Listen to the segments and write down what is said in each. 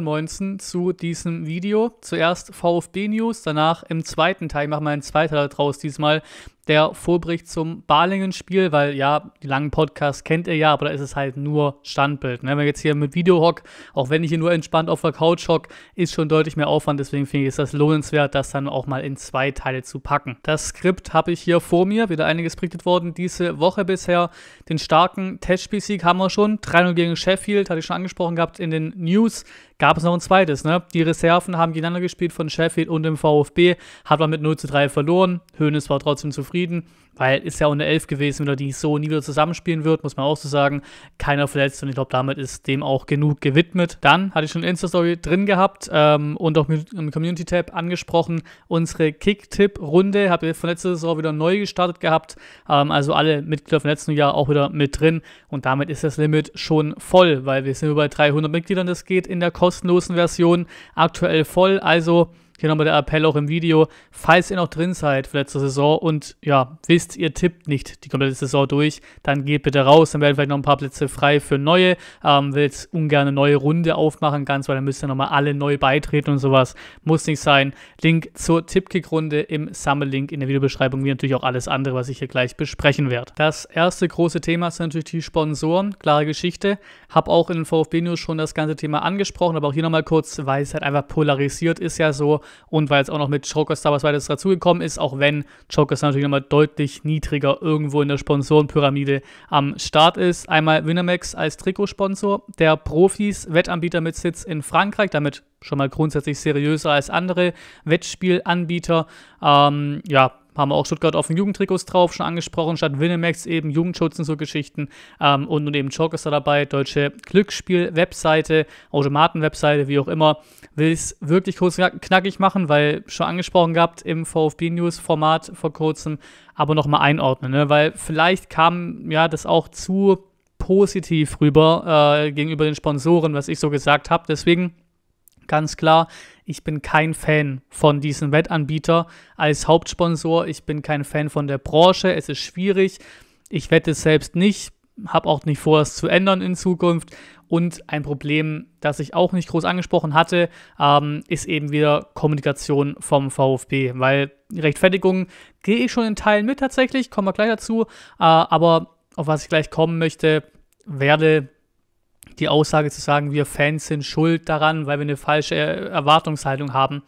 119 zu diesem Video. Zuerst VfB News, danach im zweiten Teil, ich mache mal einen zweiten draus diesmal, der Vorbericht zum Balingen-Spiel, weil ja, die langen Podcasts kennt ihr ja, aber da ist es halt nur Standbild. Ne? Wenn wir jetzt hier mit Video hock, auch wenn ich hier nur entspannt auf der Couch hock, ist schon deutlich mehr Aufwand. Deswegen finde ich, ist das lohnenswert, das dann auch mal in zwei Teile zu packen. Das Skript habe ich hier vor mir, wieder einiges berichtet worden diese Woche bisher. Den starken Testspielsieg haben wir schon. 3-0 gegen Sheffield, hatte ich schon angesprochen gehabt in den News gab es noch ein zweites. Ne? Die Reserven haben gegeneinander gespielt von Sheffield und dem VfB. Hat man mit 0 zu 3 verloren. Hoeneß war trotzdem zufrieden zufrieden, weil ist ja auch eine Elf gewesen, wenn er die so nie wieder zusammenspielen wird, muss man auch so sagen. Keiner verletzt und ich glaube, damit ist dem auch genug gewidmet. Dann hatte ich schon Insta-Story drin gehabt ähm, und auch mit im Community-Tab angesprochen. Unsere Kick-Tipp-Runde habt ihr von letzter Saison wieder neu gestartet gehabt. Ähm, also alle Mitglieder vom letzten Jahr auch wieder mit drin und damit ist das Limit schon voll, weil wir sind über 300 Mitgliedern, das geht in der kostenlosen Version aktuell voll. Also hier nochmal der Appell auch im Video. Falls ihr noch drin seid für letzte Saison und ja, wisst, ihr tippt nicht die komplette Saison durch, dann geht bitte raus. Dann werden vielleicht noch ein paar Plätze frei für neue. Ähm, will jetzt ungern eine neue Runde aufmachen, ganz, weil dann müsst ihr nochmal alle neu beitreten und sowas. Muss nicht sein. Link zur Tippkick-Runde im Sammellink in der Videobeschreibung, wie natürlich auch alles andere, was ich hier gleich besprechen werde. Das erste große Thema sind natürlich die Sponsoren. Klare Geschichte. Hab auch in den VfB-News schon das ganze Thema angesprochen, aber auch hier nochmal kurz, weil es halt einfach polarisiert ist ja so und weil jetzt auch noch mit Joker Star was weiteres dazugekommen ist, auch wenn Joker Star natürlich nochmal deutlich niedriger irgendwo in der Sponsorenpyramide am Start ist. Einmal Winamax als Trikotsponsor der Profis, Wettanbieter mit Sitz in Frankreich, damit schon mal grundsätzlich seriöser als andere Wettspielanbieter. Ähm, ja, haben wir auch Stuttgart auf den Jugendtrikots drauf, schon angesprochen, statt Winemax eben Jugendschutz und so Geschichten. Ähm, und, nun eben Chalk ist da dabei, deutsche Glücksspiel-Webseite, Automaten-Webseite, wie auch immer. Will es wirklich kurz knackig machen, weil schon angesprochen gehabt im VfB-News-Format vor kurzem, aber nochmal einordnen, ne? weil vielleicht kam ja das auch zu positiv rüber äh, gegenüber den Sponsoren, was ich so gesagt habe. Deswegen ganz klar ich bin kein Fan von diesem Wettanbieter als Hauptsponsor. Ich bin kein Fan von der Branche. Es ist schwierig. Ich wette selbst nicht, habe auch nicht vor, es zu ändern in Zukunft. Und ein Problem, das ich auch nicht groß angesprochen hatte, ähm, ist eben wieder Kommunikation vom VfB, weil Rechtfertigung gehe ich schon in Teilen mit tatsächlich, kommen wir gleich dazu. Äh, aber auf was ich gleich kommen möchte, werde die Aussage zu sagen, wir Fans sind schuld daran, weil wir eine falsche Erwartungshaltung haben,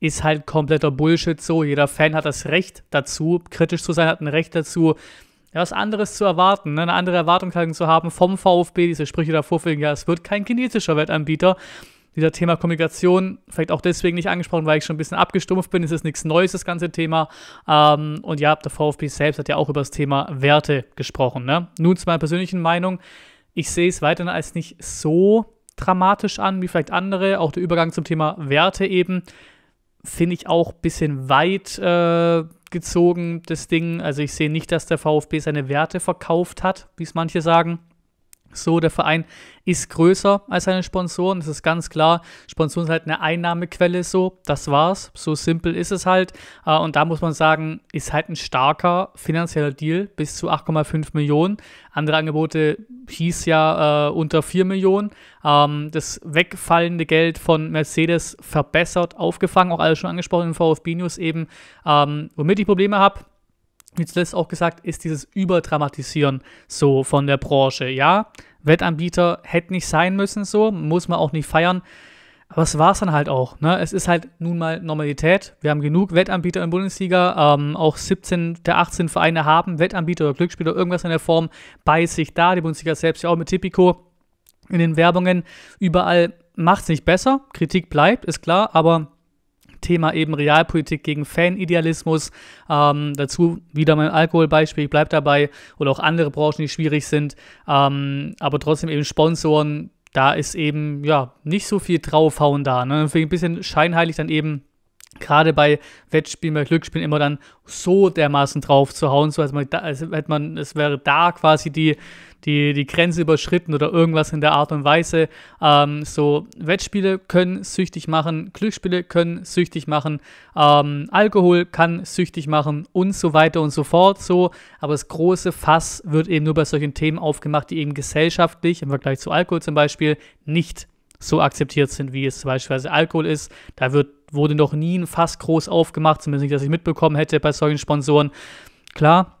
ist halt kompletter Bullshit so. Jeder Fan hat das Recht dazu, kritisch zu sein, hat ein Recht dazu, was anderes zu erwarten, ne? eine andere Erwartungshaltung zu haben vom VfB, diese Sprüche davor fliegen, ja, es wird kein chinesischer Wettanbieter. Dieser Thema Kommunikation, vielleicht auch deswegen nicht angesprochen, weil ich schon ein bisschen abgestumpft bin, es ist nichts Neues, das ganze Thema. Ähm, und ja, der VfB selbst hat ja auch über das Thema Werte gesprochen. Ne? Nun zu meiner persönlichen Meinung ich sehe es weiterhin als nicht so dramatisch an wie vielleicht andere. Auch der Übergang zum Thema Werte eben finde ich auch ein bisschen weit äh, gezogen, das Ding. Also ich sehe nicht, dass der VfB seine Werte verkauft hat, wie es manche sagen. So, der Verein ist größer als seine Sponsoren, das ist ganz klar. Sponsoren sind halt eine Einnahmequelle, so, das war's, so simpel ist es halt. Äh, und da muss man sagen, ist halt ein starker finanzieller Deal, bis zu 8,5 Millionen. Andere Angebote hieß ja äh, unter 4 Millionen. Ähm, das wegfallende Geld von Mercedes verbessert, aufgefangen, auch alles schon angesprochen im VfB-News eben. Ähm, womit ich Probleme habe, wie zuletzt auch gesagt, ist dieses Überdramatisieren so von der Branche. Ja, Wettanbieter hätte nicht sein müssen, so, muss man auch nicht feiern. Aber es war es dann halt auch. Ne? Es ist halt nun mal Normalität. Wir haben genug Wettanbieter in Bundesliga. Ähm, auch 17 der 18 Vereine haben Wettanbieter oder Glücksspieler, irgendwas in der Form bei sich da. Die Bundesliga selbst ja auch mit Tipico in den Werbungen. Überall macht es nicht besser. Kritik bleibt, ist klar. Aber Thema eben Realpolitik gegen Fanidealismus. Ähm, dazu wieder mein Alkoholbeispiel, ich bleibe dabei. Oder auch andere Branchen, die schwierig sind. Ähm, aber trotzdem eben Sponsoren, da ist eben ja nicht so viel draufhauen da. Ne? ein bisschen scheinheilig dann eben gerade bei Wettspielen, bei Glücksspielen immer dann so dermaßen drauf zu hauen, so als, man, als hätte man, es wäre da quasi die, die, die Grenze überschritten oder irgendwas in der Art und Weise. Ähm, so, Wettspiele können süchtig machen, Glücksspiele können süchtig machen, ähm, Alkohol kann süchtig machen und so weiter und so fort. So, aber das große Fass wird eben nur bei solchen Themen aufgemacht, die eben gesellschaftlich im Vergleich zu Alkohol zum Beispiel nicht so akzeptiert sind, wie es beispielsweise Alkohol ist. Da wird, wurde noch nie ein Fass groß aufgemacht, zumindest nicht, dass ich mitbekommen hätte bei solchen Sponsoren. Klar,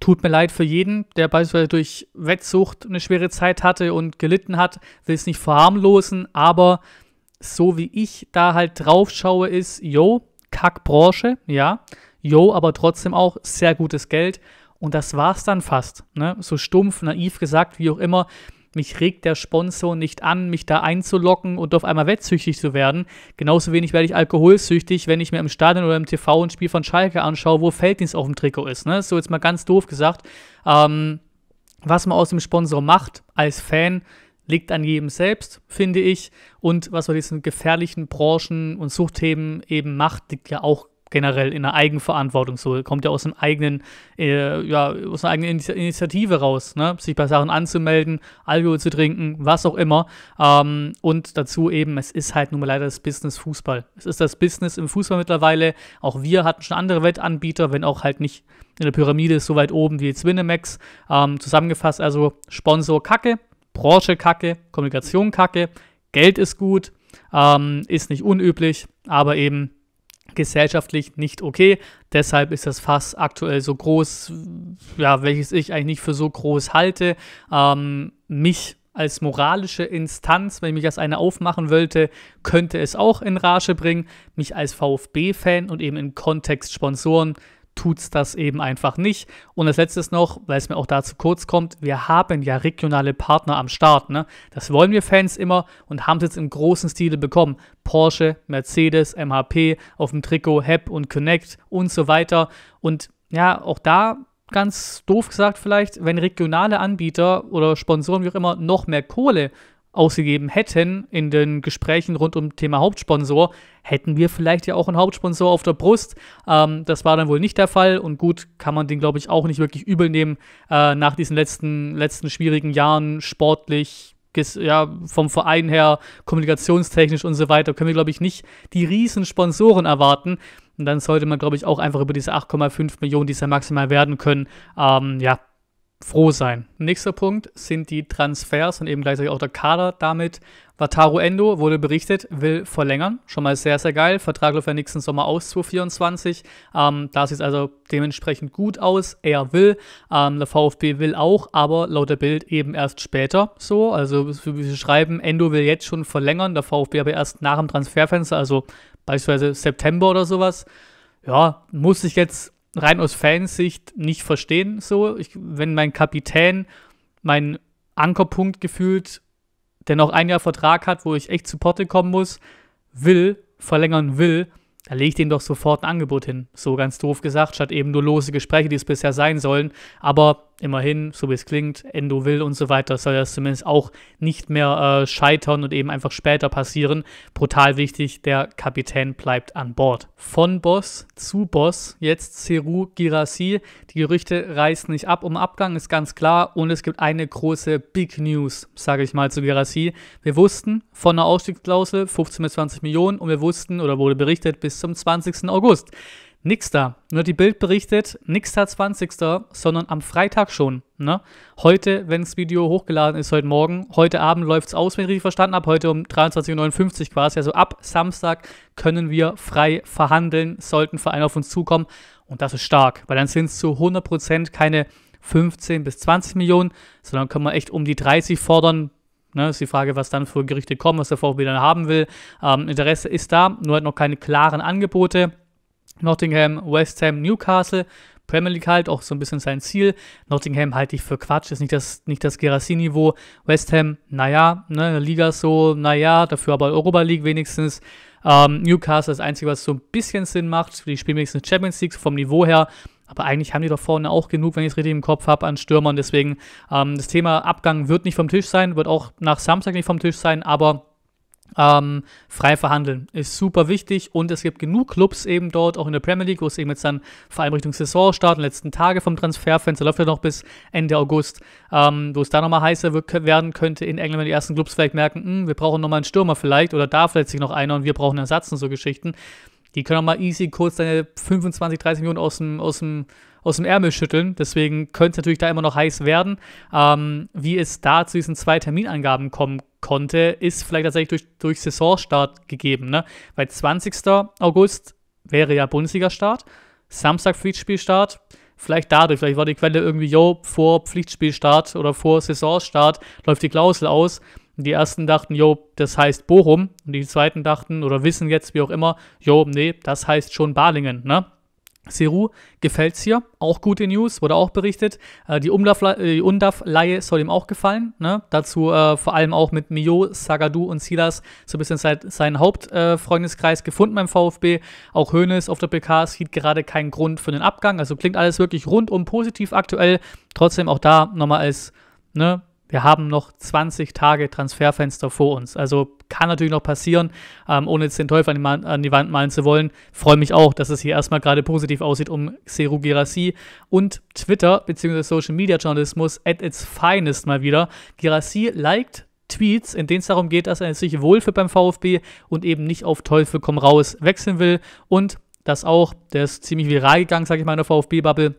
tut mir leid für jeden, der beispielsweise durch Wettsucht eine schwere Zeit hatte und gelitten hat, will es nicht verharmlosen, aber so wie ich da halt drauf schaue, ist, yo, Kackbranche, ja, yo, aber trotzdem auch sehr gutes Geld. Und das war's dann fast. Ne? So stumpf, naiv gesagt, wie auch immer. Mich regt der Sponsor nicht an, mich da einzulocken und auf einmal wettsüchtig zu werden. Genauso wenig werde ich alkoholsüchtig, wenn ich mir im Stadion oder im TV ein Spiel von Schalke anschaue, wo Felddienst auf dem Trikot ist. Ne? So jetzt mal ganz doof gesagt. Ähm, was man aus dem Sponsor macht als Fan, liegt an jedem selbst, finde ich. Und was man diesen gefährlichen Branchen und Suchtthemen eben macht, liegt ja auch generell in der Eigenverantwortung so, kommt ja aus einem eigenen, äh, ja, aus einer eigenen Initiative raus, ne? sich bei Sachen anzumelden, Alkohol zu trinken, was auch immer. Ähm, und dazu eben, es ist halt nun mal leider das Business Fußball. Es ist das Business im Fußball mittlerweile. Auch wir hatten schon andere Wettanbieter, wenn auch halt nicht in der Pyramide so weit oben wie Zwinemax Ähm, zusammengefasst also Sponsor Kacke, Branche Kacke, Kommunikation Kacke, Geld ist gut, ähm, ist nicht unüblich, aber eben gesellschaftlich nicht okay. Deshalb ist das Fass aktuell so groß, ja, welches ich eigentlich nicht für so groß halte. Ähm, mich als moralische Instanz, wenn ich mich als eine aufmachen wollte, könnte es auch in Rage bringen. Mich als VfB-Fan und eben im Kontext Sponsoren tut es das eben einfach nicht. Und das letzte ist noch, weil es mir auch dazu kurz kommt, wir haben ja regionale Partner am Start. Ne? Das wollen wir Fans immer und haben es jetzt im großen Stile bekommen. Porsche, Mercedes, MHP, auf dem Trikot, HEP und Connect und so weiter. Und ja, auch da ganz doof gesagt vielleicht, wenn regionale Anbieter oder Sponsoren wie auch immer noch mehr Kohle ausgegeben hätten in den Gesprächen rund um Thema Hauptsponsor, hätten wir vielleicht ja auch einen Hauptsponsor auf der Brust. Ähm, das war dann wohl nicht der Fall und gut, kann man den, glaube ich, auch nicht wirklich übel nehmen äh, nach diesen letzten, letzten schwierigen Jahren sportlich. Ja, vom Verein her, kommunikationstechnisch und so weiter, können wir, glaube ich, nicht die riesen Sponsoren erwarten. Und dann sollte man, glaube ich, auch einfach über diese 8,5 Millionen, die es ja maximal werden können, ähm, ja, froh sein. Nächster Punkt sind die Transfers und eben gleichzeitig auch der Kader damit. Wataru Endo wurde berichtet, will verlängern. Schon mal sehr, sehr geil. Vertrag läuft ja nächsten Sommer aus 2024. Ähm, da sieht es also dementsprechend gut aus. Er will. Ähm, der VfB will auch, aber laut der Bild eben erst später so. Also wie wir schreiben, Endo will jetzt schon verlängern, der VfB aber erst nach dem Transferfenster, also beispielsweise September oder sowas. Ja, muss ich jetzt rein aus Fansicht nicht verstehen. So, ich, wenn mein Kapitän, mein Ankerpunkt gefühlt, der noch ein Jahr Vertrag hat, wo ich echt zu Porte kommen muss, will, verlängern will, da lege ich dem doch sofort ein Angebot hin. So ganz doof gesagt, statt eben nur lose Gespräche, die es bisher sein sollen. Aber immerhin, so wie es klingt, Endo will und so weiter, soll das zumindest auch nicht mehr äh, scheitern und eben einfach später passieren. Brutal wichtig, der Kapitän bleibt an Bord. Von Boss zu Boss, jetzt Seru Girassi. Die Gerüchte reißen nicht ab um Abgang, ist ganz klar. Und es gibt eine große Big News, sage ich mal zu Girassi. Wir wussten von einer Ausstiegsklausel 15 bis 20 Millionen und wir wussten oder wurde berichtet bis zum 20. August. Nix da. Nur ne, die Bild berichtet, nix da 20. sondern am Freitag schon. Ne? Heute, wenn das Video hochgeladen ist, heute Morgen, heute Abend läuft es aus, wenn ich richtig verstanden habe, heute um 23.59 Uhr quasi. Also ab Samstag können wir frei verhandeln, sollten Vereine auf uns zukommen. Und das ist stark, weil dann sind es zu 100% keine 15 bis 20 Millionen, sondern können wir echt um die 30 fordern, Ne, ist die Frage, was dann für Gerichte kommen, was der VfB dann haben will. Ähm, Interesse ist da, nur halt noch keine klaren Angebote. Nottingham, West Ham, Newcastle. Premier League halt, auch so ein bisschen sein Ziel. Nottingham halte ich für Quatsch, ist nicht das, nicht das Gerassi-Niveau. West Ham, naja, ne, Liga so, naja, dafür aber Europa League wenigstens. Ähm, Newcastle ist das Einzige, was so ein bisschen Sinn macht. Für Die spielen wenigstens Champions League vom Niveau her. Aber eigentlich haben die doch vorne auch genug, wenn ich es richtig im Kopf habe, an Stürmern. Deswegen, ähm, das Thema Abgang wird nicht vom Tisch sein, wird auch nach Samstag nicht vom Tisch sein, aber ähm, frei verhandeln ist super wichtig und es gibt genug Clubs eben dort, auch in der Premier League, wo es eben jetzt dann vor allem Richtung Saison starten, letzten Tage vom Transferfenster läuft ja noch bis Ende August, ähm, wo es da nochmal heißer werden könnte in England, wenn die ersten Clubs vielleicht merken, mh, hm, wir brauchen nochmal einen Stürmer vielleicht oder da vielleicht sich noch einer und wir brauchen einen Ersatz und so Geschichten. Die können auch mal easy kurz deine 25, 30 Millionen aus dem, aus dem, aus dem Ärmel schütteln. Deswegen könnte es natürlich da immer noch heiß werden. Ähm, wie es da zu diesen zwei Terminangaben kommen konnte, ist vielleicht tatsächlich durch, durch Saisonstart gegeben. Ne? Weil 20. August wäre ja Bundesliga-Start, Samstag Pflichtspielstart. Vielleicht dadurch, vielleicht war die Quelle irgendwie, jo, vor Pflichtspielstart oder vor Saisonstart läuft die Klausel aus. Die ersten dachten, jo, das heißt Bochum. Und die zweiten dachten oder wissen jetzt, wie auch immer, jo, nee, das heißt schon Balingen, ne? Seru gefällt's hier, auch gute News, wurde auch berichtet. Äh, die äh, undaf leihe soll ihm auch gefallen. Ne? Dazu äh, vor allem auch mit Mio, Sagadu und Silas so ein bisschen seit, seinen Hauptfreundeskreis äh, gefunden beim VfB. Auch Hoeneß auf der PK sieht gerade keinen Grund für den Abgang. Also klingt alles wirklich rundum positiv aktuell. Trotzdem auch da nochmal als ne, wir haben noch 20 Tage Transferfenster vor uns. Also kann natürlich noch passieren, ähm, ohne jetzt den Teufel an die, an die, Wand malen zu wollen. Freue mich auch, dass es hier erstmal gerade positiv aussieht um Seru Girassi und Twitter bzw. Social Media Journalismus at its finest mal wieder. Girassi liked Tweets, in denen es darum geht, dass er sich wohlfühlt beim VfB und eben nicht auf Teufel komm raus wechseln will und das auch, der ist ziemlich viral gegangen, sage ich mal, in der VfB-Bubble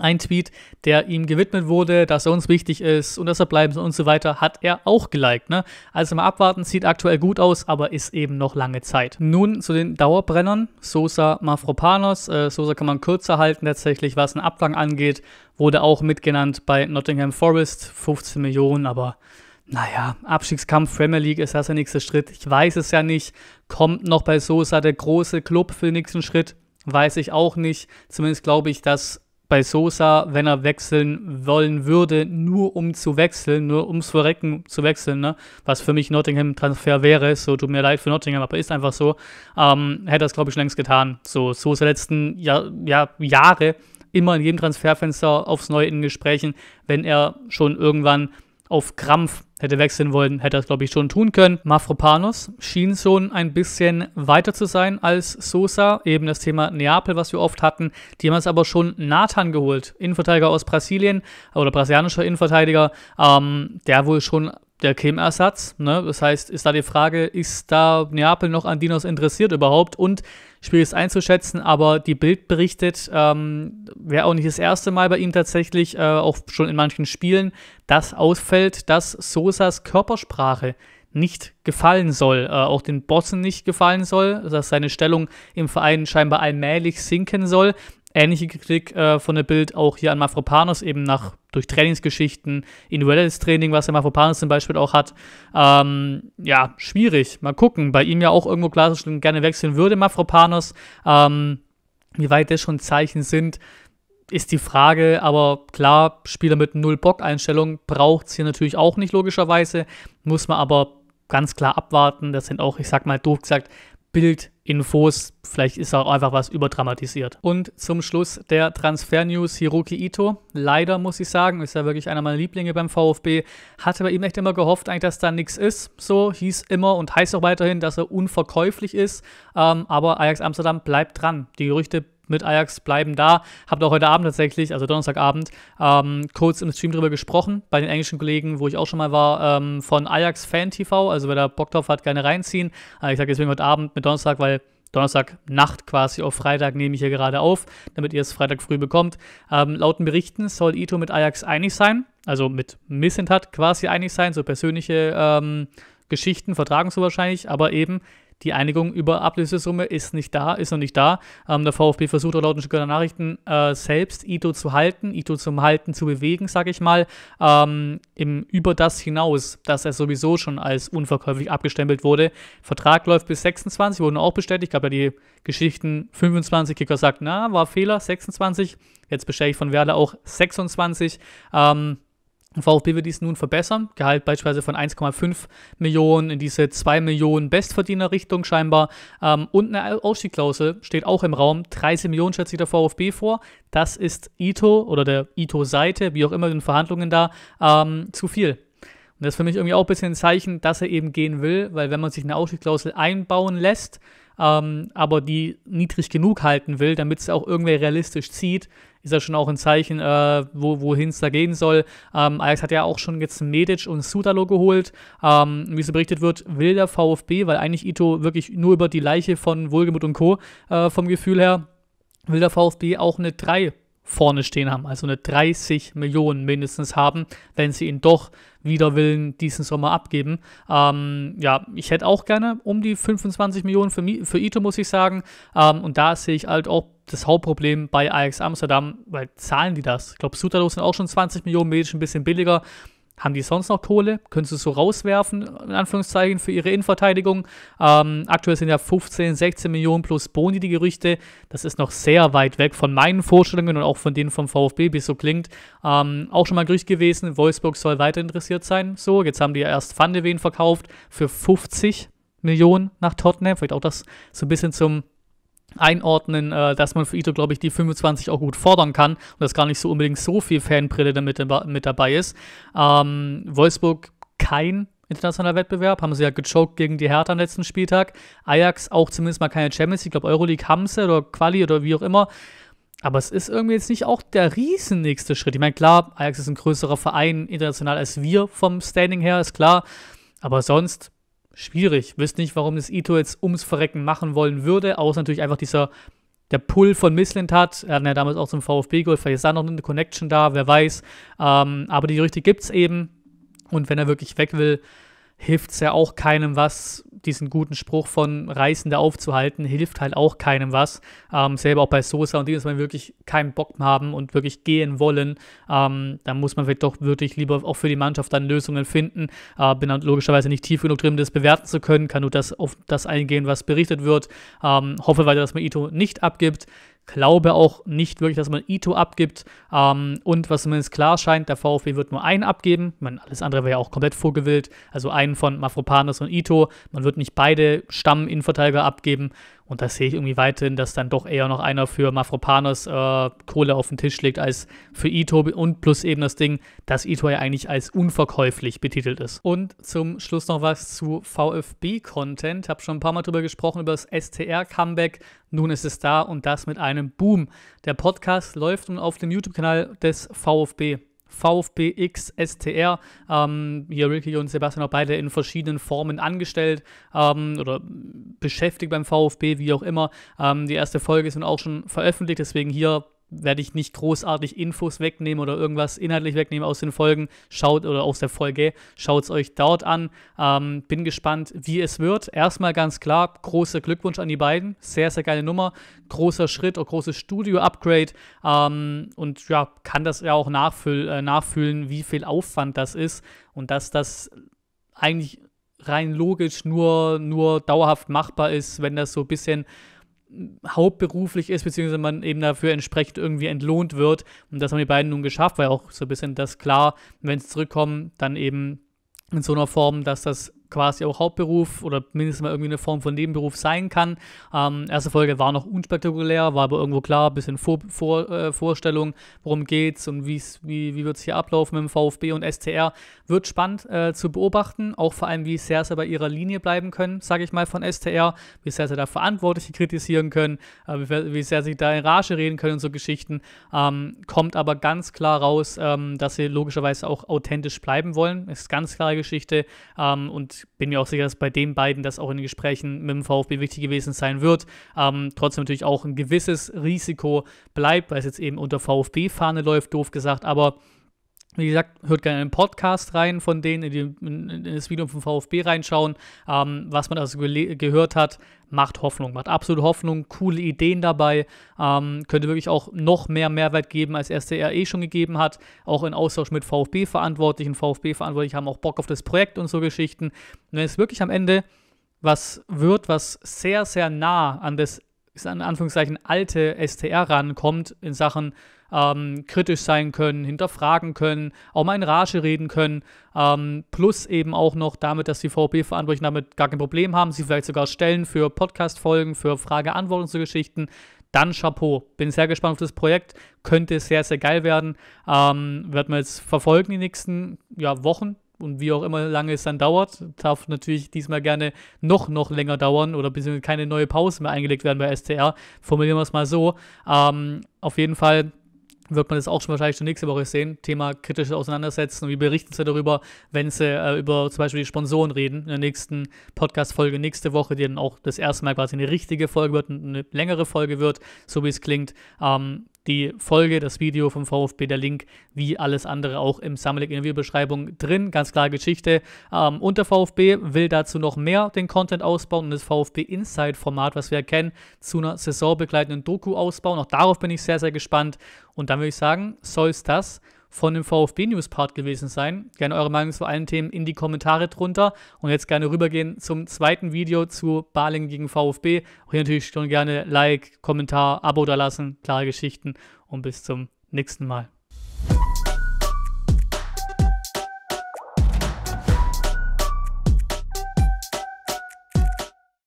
ein Tweet, der ihm gewidmet wurde, dass er uns wichtig ist und dass er bleiben soll und so weiter, hat er auch geliked. Ne? Also mal abwarten, sieht aktuell gut aus, aber ist eben noch lange Zeit. Nun zu den Dauerbrennern. Sosa Mafropanos. Äh, Sosa kann man kürzer halten tatsächlich, was den Abgang angeht. Wurde auch mitgenannt bei Nottingham Forest. 15 Millionen, aber naja, Abstiegskampf Premier League ist das der nächste Schritt. Ich weiß es ja nicht. Kommt noch bei Sosa der große Club für den nächsten Schritt? Weiß ich auch nicht. Zumindest glaube ich, dass bei Sosa, wenn er wechseln wollen würde, nur um zu wechseln, nur ums Verrecken zu wechseln, ne? was für mich Nottingham-Transfer wäre. So tut mir leid für Nottingham, aber ist einfach so. Ähm, hätte das, glaube ich, schon längst getan. So Sosa letzten Jahr, Jahr, Jahre immer in jedem Transferfenster aufs Neue in Gesprächen, wenn er schon irgendwann auf Krampf hätte wechseln wollen, hätte er es, glaube ich, schon tun können. Mafropanos schien schon ein bisschen weiter zu sein als Sosa. Eben das Thema Neapel, was wir oft hatten. Die haben es aber schon Nathan geholt. Innenverteidiger aus Brasilien oder brasilianischer Innenverteidiger, ähm, der wohl schon der Kim-Ersatz. Ne? Das heißt, ist da die Frage, ist da Neapel noch an Dinos interessiert überhaupt? Und Spiel ist einzuschätzen, aber die Bild berichtet, ähm, wäre auch nicht das erste Mal bei ihm tatsächlich, äh, auch schon in manchen Spielen, dass ausfällt, dass Sosas Körpersprache nicht gefallen soll, äh, auch den Bossen nicht gefallen soll, dass seine Stellung im Verein scheinbar allmählich sinken soll ähnliche Kritik äh, von der Bild auch hier an Mafropanos, eben nach durch Trainingsgeschichten, individuelles Training, was der Mafropanos zum Beispiel auch hat. Ähm, ja, schwierig. Mal gucken. Bei ihm ja auch irgendwo klassisch gerne wechseln würde, Mafropanos. Ähm, wie weit das schon Zeichen sind, ist die Frage, aber klar, Spieler mit Null-Bock-Einstellung braucht es hier natürlich auch nicht, logischerweise. Muss man aber ganz klar abwarten. Das sind auch, ich sag mal doof gesagt, Bildinfos. Vielleicht ist auch einfach was überdramatisiert. Und zum Schluss der Transfer-News Hiroki Ito. Leider muss ich sagen, ist ja wirklich einer meiner Lieblinge beim VfB. Hatte bei ihm echt immer gehofft, eigentlich, dass da nichts ist. So hieß immer und heißt auch weiterhin, dass er unverkäuflich ist. Ähm, aber Ajax Amsterdam bleibt dran. Die Gerüchte mit Ajax bleiben da. Habt auch heute Abend tatsächlich, also Donnerstagabend, ähm, kurz im Stream drüber gesprochen, bei den englischen Kollegen, wo ich auch schon mal war, ähm, von Ajax Fan TV. Also wer da Bock drauf hat, gerne reinziehen. Äh, ich sage deswegen heute Abend mit Donnerstag, weil Donnerstagnacht quasi auf Freitag nehme ich hier gerade auf, damit ihr es Freitag früh bekommt. Ähm, lauten Berichten soll Ito mit Ajax einig sein, also mit Missentat quasi einig sein, so persönliche ähm, Geschichten vertragen so wahrscheinlich, aber eben die Einigung über Ablösesumme ist nicht da, ist noch nicht da. Ähm, der VfB versucht auch laut den Nachrichten äh, selbst Ito zu halten, Ito zum Halten zu bewegen, sage ich mal, ähm, im, über das hinaus, dass er sowieso schon als unverkäuflich abgestempelt wurde. Vertrag läuft bis 26, wurden auch bestätigt, gab ja die Geschichten 25, Kicker sagt, na, war Fehler, 26, jetzt bestelle ich von Werder auch 26. Ähm, VfB wird dies nun verbessern, Gehalt beispielsweise von 1,5 Millionen in diese 2 Millionen Bestverdiener-Richtung scheinbar. Ähm, und eine Ausstiegsklausel steht auch im Raum. 30 Millionen schätzt sich der VfB vor. Das ist Ito oder der Ito-Seite, wie auch immer in den Verhandlungen da, ähm, zu viel. Und das ist für mich irgendwie auch ein bisschen ein Zeichen, dass er eben gehen will, weil wenn man sich eine Ausstiegsklausel einbauen lässt, ähm, aber die niedrig genug halten will, damit es auch irgendwer realistisch zieht, ist ja schon auch ein Zeichen, äh, wo, wohin es da gehen soll. Ähm, Ajax hat ja auch schon jetzt Medic und Sudalo geholt. Ähm, wie so berichtet wird, will der VfB, weil eigentlich Ito wirklich nur über die Leiche von Wohlgemut und Co. Äh, vom Gefühl her, will der VfB auch eine 3 vorne stehen haben. Also eine 30 Millionen mindestens haben, wenn sie ihn doch wider Willen diesen Sommer abgeben. Ähm, ja, ich hätte auch gerne um die 25 Millionen für, für Ito, muss ich sagen. Ähm, und da sehe ich halt auch das Hauptproblem bei Ajax Amsterdam, weil zahlen die das? Ich glaube, Sutalo sind auch schon 20 Millionen, medisch ein bisschen billiger. Haben die sonst noch Kohle? Können sie so rauswerfen, in Anführungszeichen, für ihre Innenverteidigung? Ähm, aktuell sind ja 15, 16 Millionen plus Boni die Gerüchte. Das ist noch sehr weit weg von meinen Vorstellungen und auch von denen vom VfB, wie es so klingt. Ähm, auch schon mal Gerücht gewesen, Wolfsburg soll weiter interessiert sein. So, jetzt haben die ja erst Van de Ven verkauft für 50 Millionen nach Tottenham. Vielleicht auch das so ein bisschen zum einordnen, äh, dass man für Ito, glaube ich, die 25 auch gut fordern kann und dass gar nicht so unbedingt so viel Fanbrille damit mit dabei ist. Ähm, Wolfsburg kein internationaler Wettbewerb, haben sie ja gechoked gegen die Hertha am letzten Spieltag. Ajax auch zumindest mal keine Champions League, ich glaube Euroleague haben sie oder Quali oder wie auch immer. Aber es ist irgendwie jetzt nicht auch der riesen nächste Schritt. Ich meine, klar, Ajax ist ein größerer Verein international als wir vom Standing her, ist klar. Aber sonst schwierig. Wisst nicht, warum das Ito jetzt ums Verrecken machen wollen würde, außer natürlich einfach dieser, der Pull von Missland hat. Er hat ja damals auch zum VfB geholt, vielleicht ist da noch eine Connection da, wer weiß. Ähm, aber die Gerüchte gibt es eben. Und wenn er wirklich weg will, hilft es ja auch keinem was, diesen guten Spruch von Reisende aufzuhalten, hilft halt auch keinem was. Ähm, selber auch bei Sosa und Dings, wenn wir wirklich keinen Bock mehr haben und wirklich gehen wollen, ähm, dann muss man vielleicht doch wirklich lieber auch für die Mannschaft dann Lösungen finden. Äh, bin dann logischerweise nicht tief genug drin, das bewerten zu können, kann nur das auf das eingehen, was berichtet wird. Ähm, hoffe weiter, dass man Ito nicht abgibt glaube auch nicht wirklich, dass man Ito abgibt. Ähm, und was zumindest klar scheint, der VfB wird nur einen abgeben. Man, alles andere wäre ja auch komplett vorgewillt. Also einen von Mafropanos und Ito. Man wird nicht beide Stamminverteidiger abgeben. Und da sehe ich irgendwie weiterhin, dass dann doch eher noch einer für Mafropanos äh, Kohle auf den Tisch legt als für Ito und plus eben das Ding, dass Ito ja eigentlich als unverkäuflich betitelt ist. Und zum Schluss noch was zu VfB-Content. Habe schon ein paar Mal drüber gesprochen, über das STR-Comeback. Nun ist es da und das mit einem Boom. Der Podcast läuft nun auf dem YouTube-Kanal des VfB. VfB X, Ähm, hier Ricky und Sebastian auch beide in verschiedenen Formen angestellt ähm, oder beschäftigt beim VfB, wie auch immer. Ähm, die erste Folge ist auch schon veröffentlicht, deswegen hier werde ich nicht großartig Infos wegnehmen oder irgendwas inhaltlich wegnehmen aus den Folgen. Schaut oder aus der Folge, schaut es euch dort an. Ähm, bin gespannt, wie es wird. Erstmal ganz klar, großer Glückwunsch an die beiden. Sehr, sehr geile Nummer. Großer Schritt, auch großes Studio-Upgrade. Ähm, und ja, kann das ja auch nachfühl, äh, nachfühlen, wie viel Aufwand das ist und dass das eigentlich rein logisch nur, nur dauerhaft machbar ist, wenn das so ein bisschen hauptberuflich ist, beziehungsweise man eben dafür entsprechend irgendwie entlohnt wird. Und das haben die beiden nun geschafft, weil auch so ein bisschen das klar, wenn sie zurückkommen, dann eben in so einer Form, dass das quasi auch Hauptberuf oder mindestens mal irgendwie eine Form von Nebenberuf sein kann. Ähm, erste Folge war noch unspektakulär, war aber irgendwo klar, ein bisschen Vor, Vor äh, Vorstellung, worum geht's und wie, wie wird es hier ablaufen mit dem VfB und STR. Wird spannend äh, zu beobachten, auch vor allem, wie sehr sie bei ihrer Linie bleiben können, sage ich mal, von STR, wie sehr sie da Verantwortliche kritisieren können, äh, wie, wie, sehr sie da in Rage reden können und so Geschichten. Ähm, kommt aber ganz klar raus, ähm, dass sie logischerweise auch authentisch bleiben wollen. Ist ganz klare Geschichte ähm, und und bin mir auch sicher, dass bei den beiden das auch in den Gesprächen mit dem VfB wichtig gewesen sein wird. Ähm, trotzdem natürlich auch ein gewisses Risiko bleibt, weil es jetzt eben unter VfB-Fahne läuft, doof gesagt, aber wie gesagt, hört gerne in den Podcast rein von denen, in, die, in, in das Video vom VfB reinschauen. Ähm, was man also ge gehört hat, macht Hoffnung, macht absolute Hoffnung, coole Ideen dabei. Ähm, könnte wirklich auch noch mehr Mehrwert geben, als erste eh schon gegeben hat. Auch in Austausch mit VfB-Verantwortlichen. VfB-Verantwortliche haben auch Bock auf das Projekt und so Geschichten. Und wenn es wirklich am Ende was wird, was sehr, sehr nah an das, in Anführungszeichen, alte STR rankommt in Sachen ähm, kritisch sein können, hinterfragen können, auch mal in Rage reden können. Ähm, plus eben auch noch damit, dass die VOB-Verantwortlichen damit gar kein Problem haben, sie vielleicht sogar stellen für Podcast-Folgen, für Frage-Antwort und Geschichten. Dann Chapeau. Bin sehr gespannt auf das Projekt. Könnte sehr, sehr geil werden. Ähm, wird man jetzt verfolgen die nächsten ja, Wochen, und wie auch immer lange es dann dauert, darf natürlich diesmal gerne noch, noch länger dauern oder beziehungsweise keine neue Pause mehr eingelegt werden bei STR. Formulieren wir es mal so. Ähm, auf jeden Fall wird man das auch schon wahrscheinlich schon nächste Woche sehen. Thema kritische Auseinandersetzen. Wie berichten Sie darüber, wenn sie äh, über zum Beispiel die Sponsoren reden, in der nächsten Podcast-Folge nächste Woche, die dann auch das erste Mal quasi eine richtige Folge wird, eine längere Folge wird, so wie es klingt. Ähm, die Folge, das Video vom VfB, der Link, wie alles andere auch im Sammelik in der Beschreibung drin. Ganz klare Geschichte. Ähm, und der VfB will dazu noch mehr den Content ausbauen und das VfB Inside Format, was wir ja kennen, zu einer saisonbegleitenden Doku ausbauen. Auch darauf bin ich sehr, sehr gespannt. Und dann würde ich sagen, soll es das von dem VfB News Part gewesen sein. Gerne eure Meinung zu allen Themen in die Kommentare drunter und jetzt gerne rübergehen zum zweiten Video zu Baling gegen VfB. Auch hier natürlich schon gerne Like, Kommentar, Abo da lassen, klare Geschichten und bis zum nächsten Mal.